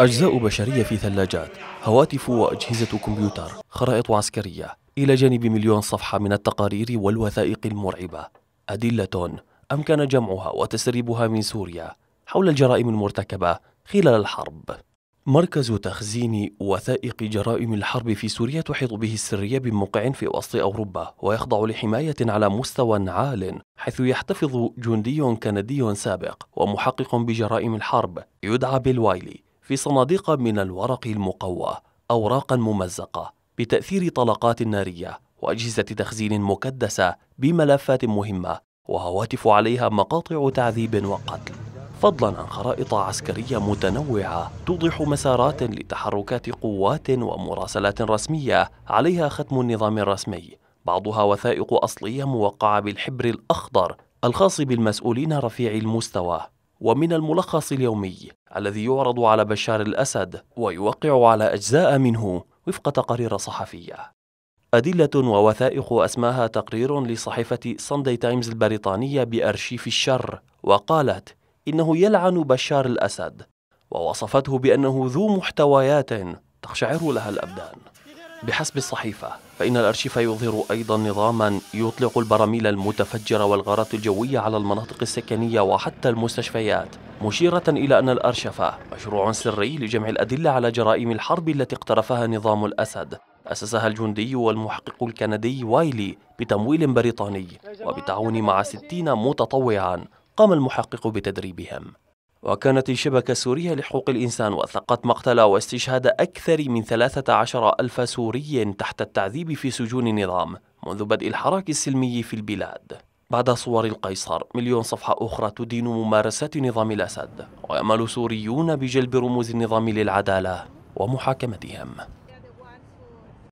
أجزاء بشرية في ثلاجات هواتف وأجهزة كمبيوتر خرائط عسكرية إلى جانب مليون صفحة من التقارير والوثائق المرعبة أدلة أمكن جمعها وتسريبها من سوريا حول الجرائم المرتكبة خلال الحرب مركز تخزين وثائق جرائم الحرب في سوريا تحيط به السرية بموقع في وسط أوروبا ويخضع لحماية على مستوى عال حيث يحتفظ جندي كندي سابق ومحقق بجرائم الحرب يدعى بالوايلي في صناديق من الورق المقوى أوراقا ممزقة بتأثير طلقات نارية وأجهزة تخزين مكدسة بملفات مهمة وهواتف عليها مقاطع تعذيب وقتل فضلا عن خرائط عسكرية متنوعة توضح مسارات لتحركات قوات ومراسلات رسمية عليها ختم النظام الرسمي بعضها وثائق أصلية موقعة بالحبر الأخضر الخاص بالمسؤولين رفيع المستوى ومن الملخص اليومي الذي يعرض على بشار الأسد ويوقع على أجزاء منه وفق تقارير صحفية أدلة ووثائق أسماها تقرير لصحيفة ساندي تايمز البريطانية بأرشيف الشر وقالت إنه يلعن بشار الأسد ووصفته بأنه ذو محتويات تقشعر لها الأبدان بحسب الصحيفة فإن الأرشيف يظهر أيضا نظاما يطلق البراميل المتفجرة والغارات الجوية على المناطق السكنية وحتى المستشفيات مشيرة إلى أن الأرشفة مشروع سري لجمع الأدلة على جرائم الحرب التي اقترفها نظام الأسد أسسها الجندي والمحقق الكندي وايلي بتمويل بريطاني وبتعاون مع ستين متطوعا قام المحقق بتدريبهم وكانت الشبكة السورية لحقوق الإنسان وثقت مقتل واستشهاد أكثر من 13 ألف سوري تحت التعذيب في سجون النظام منذ بدء الحراك السلمي في البلاد بعد صور القيصر مليون صفحة أخرى تدين ممارسات نظام الأسد ويأمل سوريون بجلب رموز النظام للعدالة ومحاكمتهم